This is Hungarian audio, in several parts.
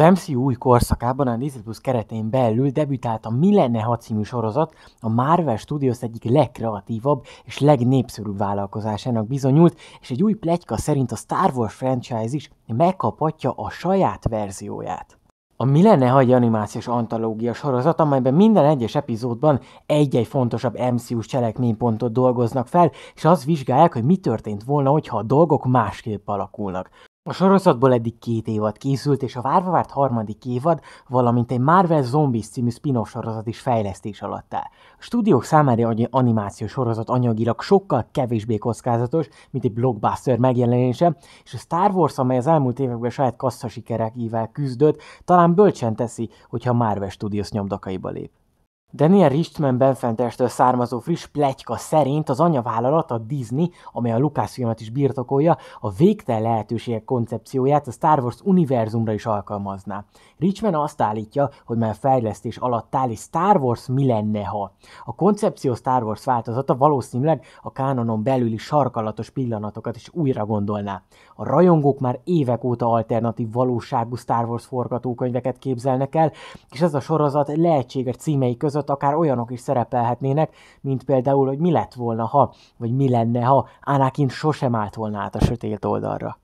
Az MCU új korszakában a Disney Plus keretén belül debütált a Mi lenne ha című sorozat, a Marvel Studios egyik legkreatívabb és legnépszerűbb vállalkozásának bizonyult, és egy új pletyka szerint a Star Wars franchise is megkaphatja a saját verzióját. A Mi lenne ha egy animációs antológia sorozat, amelyben minden egyes epizódban egy-egy fontosabb MCU-s cselekménypontot dolgoznak fel, és azt vizsgálják, hogy mi történt volna, hogyha a dolgok másképp alakulnak. A sorozatból eddig két évad készült, és a várva várt harmadik évad, valamint egy Marvel Zombies című spin-off sorozat is fejlesztés alatt áll. A stúdiók számára egy animációs sorozat anyagilag sokkal kevésbé kockázatos, mint egy blockbuster megjelenése, és a Star Wars, amely az elmúlt években saját kasszasikerekével küzdött, talán bölcsen teszi, hogyha Marvel Studios nyomdakaiba lép. Daniel Richman benfentestől származó friss pletyka szerint az anyavállalat, a Disney, amely a Lucasfilmet is birtokolja, a végtelen lehetőségek koncepcióját a Star Wars univerzumra is alkalmazná. Richman azt állítja, hogy már fejlesztés alatt áll, és Star Wars mi lenne, ha? A koncepció Star Wars változata valószínűleg a kánonon belüli sarkalatos pillanatokat is újra gondolná. A rajongók már évek óta alternatív valóságú Star Wars forgatókönyveket képzelnek el, és ez a sorozat lehetséges címei között között akár olyanok is szerepelhetnének, mint például, hogy mi lett volna, ha, vagy mi lenne, ha Anakin sosem állt volna át a sötét oldalra.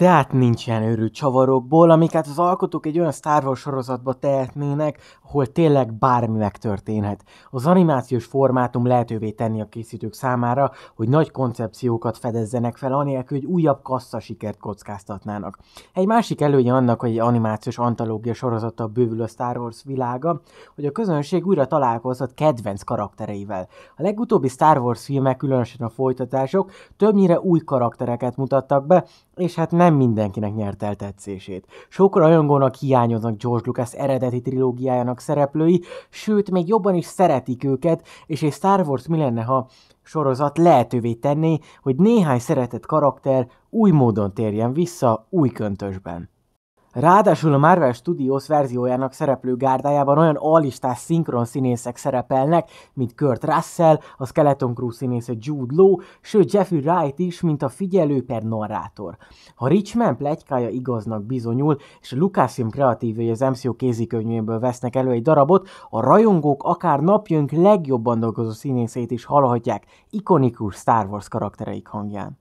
Tehát nincsen őrült csavarokból, amiket hát az alkotók egy olyan Star Wars sorozatba tehetnének, ahol tényleg bármi megtörténhet. Az animációs formátum lehetővé tenni a készítők számára, hogy nagy koncepciókat fedezzenek fel, anélkül, hogy újabb kassza sikert kockáztatnának. Egy másik előnye annak, hogy egy animációs antológia sorozata bővül a Star Wars világa, hogy a közönség újra találkozhat kedvenc karaktereivel. A legutóbbi Star Wars filmek, különösen a folytatások, többnyire új karaktereket mutattak be, és hát nem mindenkinek nyert el tetszését. Sok rajongónak hiányoznak George Lucas eredeti trilógiájának szereplői, sőt, még jobban is szeretik őket, és egy Star Wars mi lenne, ha sorozat lehetővé tenné, hogy néhány szeretett karakter új módon térjen vissza új köntösben. Ráadásul a Marvel Studios verziójának szereplő gárdájában olyan alistás szinkron színészek szerepelnek, mint Kurt Russell, a Skeleton Crew színésze Jude Law, sőt Jeffrey Wright is, mint a figyelő per narrátor. Ha Richman plegykája igaznak bizonyul, és a Lucasfilm hogy az MCU kézikönyvéből vesznek elő egy darabot, a rajongók akár napjönk legjobban dolgozó színészét is hallhatják ikonikus Star Wars karaktereik hangján.